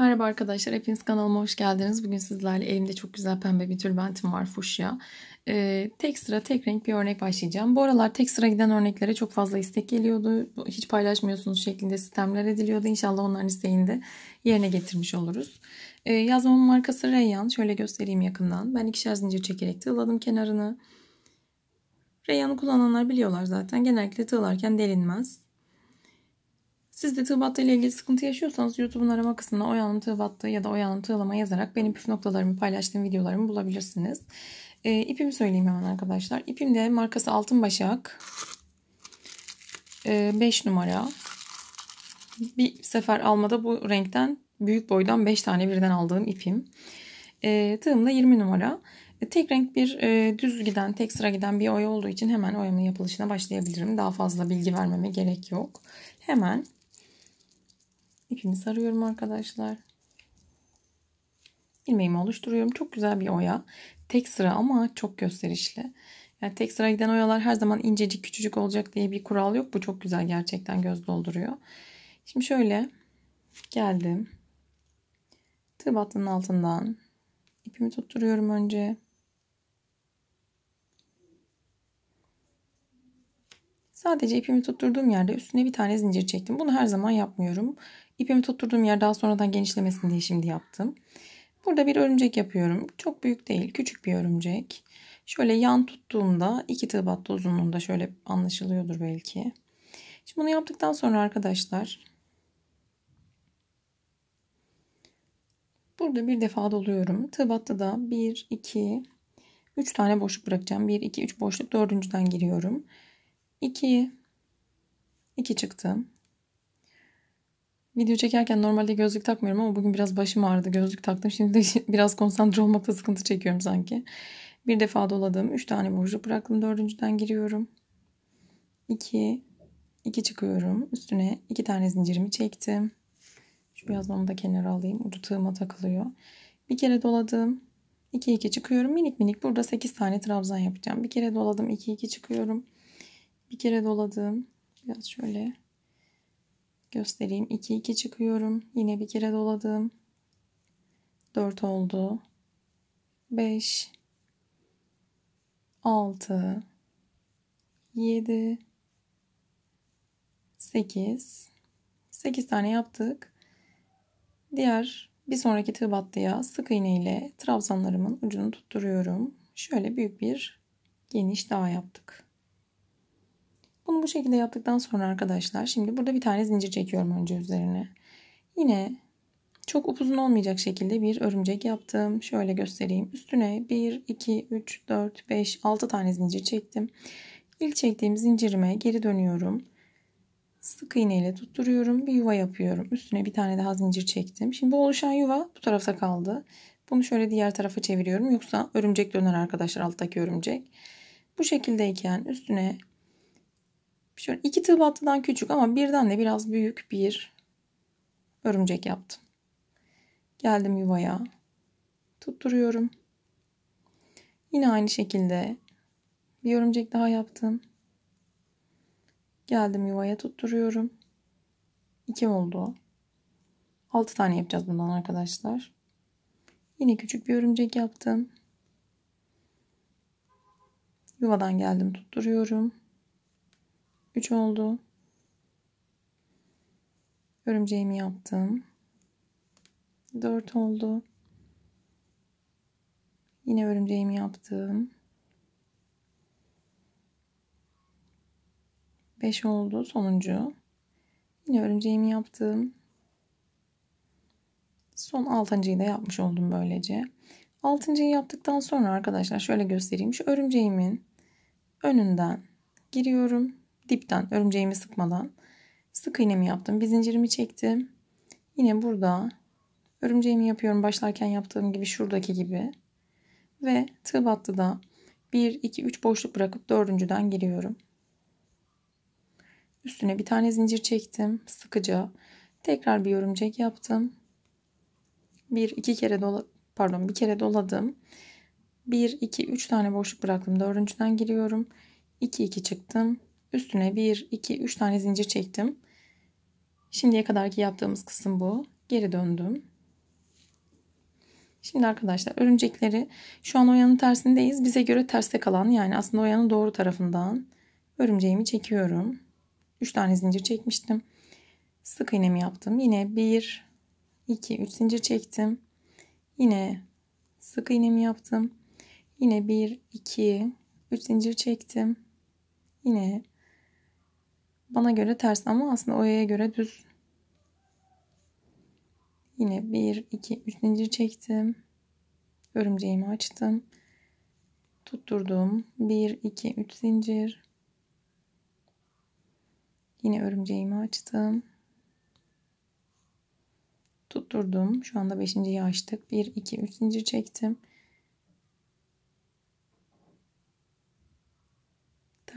Merhaba arkadaşlar, hepiniz kanalıma hoş geldiniz. Bugün sizlerle elimde çok güzel pembe bir tülbentim var, fuşya. Ee, tek sıra, tek renk bir örnek başlayacağım. Bu aralar tek sıra giden örneklere çok fazla istek geliyordu. Hiç paylaşmıyorsunuz şeklinde sistemler ediliyordu. İnşallah onların isteğini de yerine getirmiş oluruz. Ee, yazmamın markası Reyyan. Şöyle göstereyim yakından. Ben ikişer zincir çekerek tığladım kenarını. Reyyan'ı kullananlar biliyorlar zaten. Genellikle tığlarken delinmez. Siz de tığbatta ile ilgili sıkıntı yaşıyorsanız YouTube'un arama kısmına Oya'nın tığbattı ya da Oya'nın tığlama yazarak benim püf noktalarımı paylaştığım videolarımı bulabilirsiniz. E, ipimi söyleyeyim hemen arkadaşlar. İpim de markası Altın Başak. E, ee, numara. Bir sefer almada bu renkten büyük boydan 5 tane birden aldığım ipim. E, tığım da 20 numara. E, tek renk bir e, düz giden, tek sıra giden bir oya olduğu için hemen oyamın yapılışına başlayabilirim. Daha fazla bilgi vermeme gerek yok. Hemen İpimi sarıyorum arkadaşlar. Ilmeğimi oluşturuyorum. Çok güzel bir oya. Tek sıra ama çok gösterişli. Yani tek sıra giden oyalar her zaman incecik küçücük olacak diye bir kural yok. Bu çok güzel gerçekten göz dolduruyor. Şimdi şöyle geldim. Tığ battının altından ipimi tutturuyorum önce. Sadece ipimi tutturduğum yerde üstüne bir tane zincir çektim. Bunu her zaman yapmıyorum. İpimi tutturduğum yer daha sonradan genişlemesin diye şimdi yaptım. Burada bir örümcek yapıyorum. Çok büyük değil. Küçük bir örümcek. Şöyle yan tuttuğumda iki tığ battı uzunluğunda şöyle anlaşılıyordur belki. Şimdi bunu yaptıktan sonra arkadaşlar burada bir defa doluyorum. Tığ battı da 1, 2, 3 tane boşluk bırakacağım. 1, 2, 3 boşluk dördüncüden giriyorum. 2, 2 çıktım. Video çekerken normalde gözlük takmıyorum ama bugün biraz başım ağrıdı. Gözlük taktım. Şimdi de biraz konsantre olmakta sıkıntı çekiyorum sanki. Bir defa doladım, 3 tane boşluk bıraktım. Dördüncüden giriyorum. 2 2 çıkıyorum. Üstüne 2 tane zincirimi çektim. Şu yazmamı da kenara alayım. Ucu tığıma takılıyor. Bir kere doladım. 2 2 çıkıyorum. Minik minik burada 8 tane trabzan yapacağım. Bir kere doladım. 2 2 çıkıyorum. Bir kere doladım. Biraz şöyle Göstereyim. 2 2 çıkıyorum. Yine bir kere doladım. 4 oldu. 5 6 7 8 8 tane yaptık. Diğer bir sonraki tığ battıya sık iğne ile trabzanlarımın ucunu tutturuyorum. Şöyle büyük bir geniş daha yaptık. Bunu bu şekilde yaptıktan sonra arkadaşlar şimdi burada bir tane zincir çekiyorum önce üzerine. Yine çok upuzun olmayacak şekilde bir örümcek yaptım. Şöyle göstereyim. Üstüne 1, 2, 3, 4, 5, 6 tane zincir çektim. İlk çektiğim zincirime geri dönüyorum. Sık iğne ile tutturuyorum. Bir yuva yapıyorum. Üstüne bir tane daha zincir çektim. Şimdi bu oluşan yuva bu tarafta kaldı. Bunu şöyle diğer tarafa çeviriyorum. Yoksa örümcek döner arkadaşlar alttaki örümcek. Bu şekildeyken üstüne Şöyle iki tığ battıdan küçük ama birden de biraz büyük bir örümcek yaptım. Geldim yuvaya. Tutturuyorum. Yine aynı şekilde bir örümcek daha yaptım. Geldim yuvaya tutturuyorum. İki oldu. Altı tane yapacağız bundan arkadaşlar. Yine küçük bir örümcek yaptım. Yuvadan geldim tutturuyorum. 3 oldu. Örümceğimi yaptım. 4 oldu. Yine örümceğimi yaptım. 5 oldu sonuncu. Yine örümceğimi yaptım. Son altıncıyı da yapmış oldum böylece. Altıncıyı yaptıktan sonra arkadaşlar şöyle göstereyim. Şu örümceğimin önünden giriyorum dipten örümceğimi sıkmadan sık iğnemi yaptım. Bir zincirimi çektim. Yine burada örümceğimi yapıyorum başlarken yaptığım gibi şuradaki gibi. Ve tığ battı da 1, 2, 3 boşluk bırakıp dördüncüden giriyorum. Üstüne bir tane zincir çektim sıkıca. Tekrar bir örümcek yaptım. Bir iki kere dola pardon bir kere doladım. Bir iki üç tane boşluk bıraktım. Dördüncüden giriyorum. 2 2 çıktım. Üstüne 1, 2, 3 tane zincir çektim. Şimdiye kadarki yaptığımız kısım bu. Geri döndüm. Şimdi arkadaşlar örümcekleri şu an oyanın tersindeyiz. Bize göre terste kalan yani aslında oyanın doğru tarafından örümceğimi çekiyorum. 3 tane zincir çekmiştim. Sık iğnemi yaptım. Yine 1, 2, 3 zincir çektim. Yine sık iğnemi yaptım. Yine 1, 2, 3 zincir çektim. Yine bana göre ters ama aslında oyaya göre düz. Yine 1, 2, 3 zincir çektim. Örümceğimi açtım. Tutturdum. 1, 2, 3 zincir. Yine örümceğimi açtım. Tutturdum. Şu anda 5.yi açtık. 1, 2, 3 zincir çektim.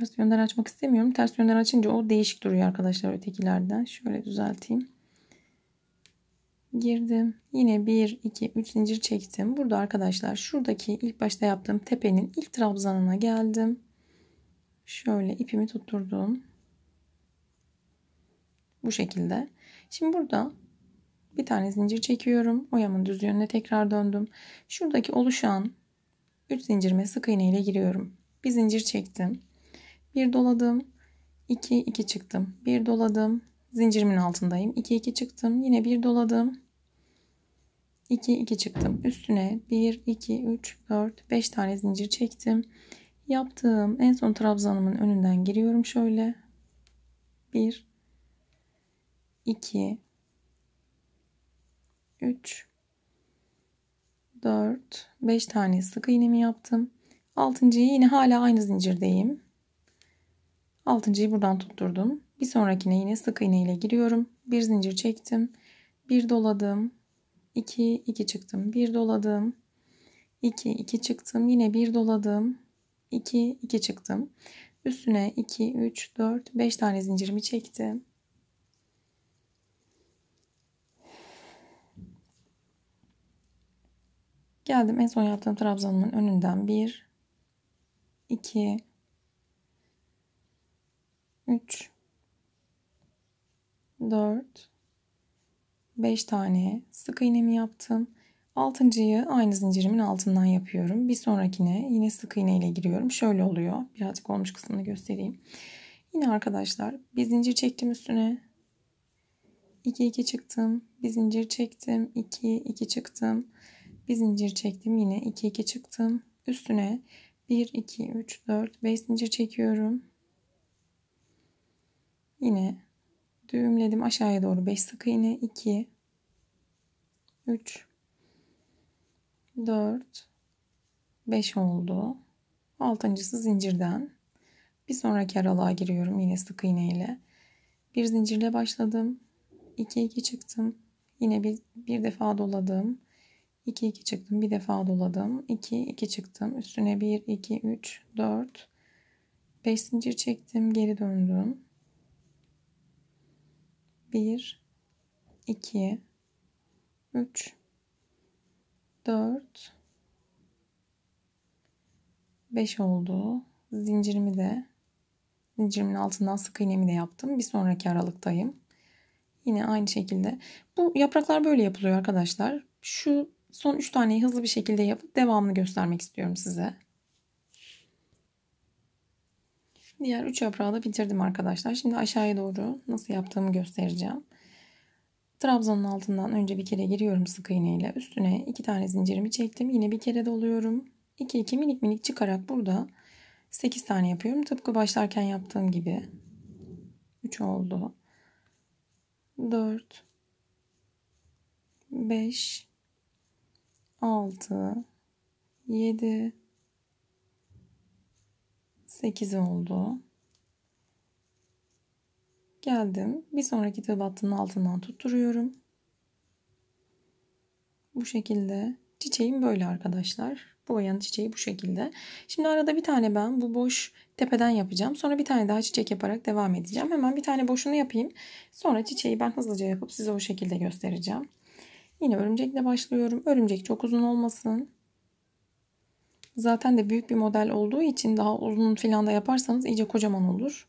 ters yönden açmak istemiyorum. Ters yönden açınca o değişik duruyor arkadaşlar ötekilerden. Şöyle düzelteyim. Girdim. Yine 1, 2, 3 zincir çektim. Burada arkadaşlar şuradaki ilk başta yaptığım tepenin ilk trabzanına geldim. Şöyle ipimi tutturdum. Bu şekilde. Şimdi burada bir tane zincir çekiyorum. Oyamın düz yönüne tekrar döndüm. Şuradaki oluşan 3 zincirime sık iğne ile giriyorum. Bir zincir çektim. Bir doladım. 2 2 çıktım. Bir doladım. Zincirimin altındayım. 2 2 çıktım. Yine bir doladım. 2 2 çıktım. Üstüne 1 2 3 4 5 tane zincir çektim. Yaptığım en son trabzanımın önünden giriyorum şöyle. 1 2 3 4 5 tane sık iğnemi yaptım. 6.yı yine hala aynı zincirdeyim. Altıncıyı buradan tutturdum. Bir sonrakine yine sık iğne ile giriyorum. Bir zincir çektim. Bir doladım. 2 2 çıktım. Bir doladım. 2 2 çıktım. Yine bir doladım. 2 2 çıktım. Üstüne 2 3 4 5 tane zincirimi çektim. Geldim en son yaptığım trabzanımın önünden 1 2 3 4 5 tane sık iğnemi yaptım. Altıncıyı aynı zincirimin altından yapıyorum. Bir sonrakine yine sık iğne ile giriyorum. Şöyle oluyor. Birazcık olmuş kısmını göstereyim. Yine arkadaşlar bir zincir çektim üstüne. 2 2 çıktım. Bir zincir çektim. 2 2 çıktım. Bir zincir çektim. Yine 2 2 çıktım. Üstüne 1 2 3 4 5 zincir çekiyorum. Yine düğümledim aşağıya doğru 5 sık iğne 2 3 4 5 oldu. Altıncısı zincirden. Bir sonraki aralığa giriyorum yine sık iğne ile. Bir zincirle başladım. 2 2 çıktım. Yine bir, bir defa doladım. 2 2 çıktım. Bir defa doladım. 2 2 çıktım. Üstüne 1 2 3 4 5 zincir çektim. Geri döndüm. 1 2 3 4 5 oldu. Zincirimi de zincirimin altından sık iğnemi de yaptım. Bir sonraki aralıktayım. Yine aynı şekilde. Bu yapraklar böyle yapılıyor arkadaşlar. Şu son 3 taneyi hızlı bir şekilde yapıp devamını göstermek istiyorum size. Diğer 3 yaprağı da bitirdim arkadaşlar. Şimdi aşağıya doğru nasıl yaptığımı göstereceğim. Trabzanın altından önce bir kere giriyorum sık iğne ile. Üstüne 2 tane zincirimi çektim. Yine bir kere doluyorum. 2 2 minik minik çıkarak burada 8 tane yapıyorum. Tıpkı başlarken yaptığım gibi. 3 oldu. 4 5 6 7 8 oldu. Geldim. Bir sonraki tığ battının altından tutturuyorum. Bu şekilde. Çiçeğim böyle arkadaşlar. Bu ayağın çiçeği bu şekilde. Şimdi arada bir tane ben bu boş tepeden yapacağım. Sonra bir tane daha çiçek yaparak devam edeceğim. Hemen bir tane boşunu yapayım. Sonra çiçeği ben hızlıca yapıp size o şekilde göstereceğim. Yine örümcekle başlıyorum. Örümcek çok uzun olmasın. Zaten de büyük bir model olduğu için daha uzun filan da yaparsanız iyice kocaman olur.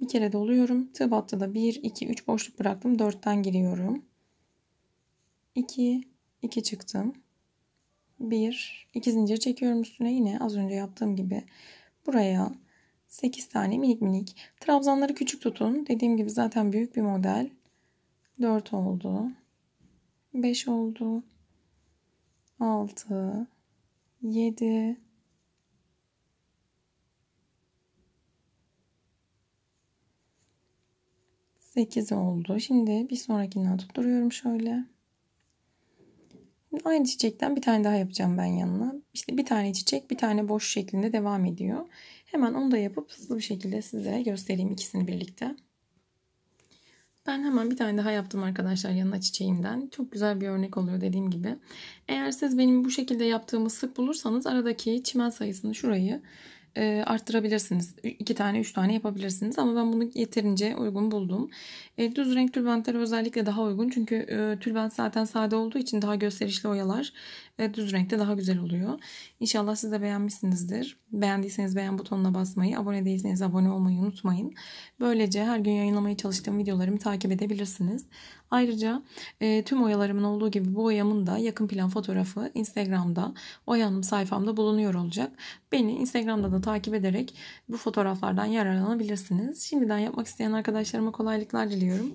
Bir kere doluyorum. Tığ battı da 1, 2, 3 boşluk bıraktım. 4'ten giriyorum. 2, 2 çıktım. 1, 2 zincir çekiyorum üstüne yine az önce yaptığım gibi. Buraya 8 tane minik minik. Trabzanları küçük tutun. Dediğim gibi zaten büyük bir model. 4 oldu. 5 oldu. 6 yedi, sekiz oldu. Şimdi bir sonrakinden tutturuyorum şöyle. Aynı çiçekten bir tane daha yapacağım ben yanına. İşte bir tane çiçek bir tane boş şeklinde devam ediyor. Hemen onu da yapıp hızlı bir şekilde size göstereyim ikisini birlikte. Ben hemen bir tane daha yaptım arkadaşlar yanına çiçeğimden. Çok güzel bir örnek oluyor dediğim gibi. Eğer siz benim bu şekilde yaptığımı sık bulursanız aradaki çimen sayısını şurayı e, arttırabilirsiniz. iki tane üç tane yapabilirsiniz ama ben bunu yeterince uygun buldum. E, düz renk tülbentler özellikle daha uygun çünkü e, tülbent zaten sade olduğu için daha gösterişli oyalar e, düz renkte daha güzel oluyor. İnşallah siz de beğenmişsinizdir. Beğendiyseniz beğen butonuna basmayı, abone değilseniz abone olmayı unutmayın. Böylece her gün yayınlamaya çalıştığım videolarımı takip edebilirsiniz. Ayrıca e, tüm oyalarımın olduğu gibi bu oyamın da yakın plan fotoğrafı Instagram'da oyanım sayfamda bulunuyor olacak. Beni Instagram'da da takip ederek bu fotoğraflardan yararlanabilirsiniz. Şimdiden yapmak isteyen arkadaşlarıma kolaylıklar diliyorum.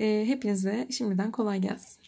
Ee, hepinize şimdiden kolay gelsin.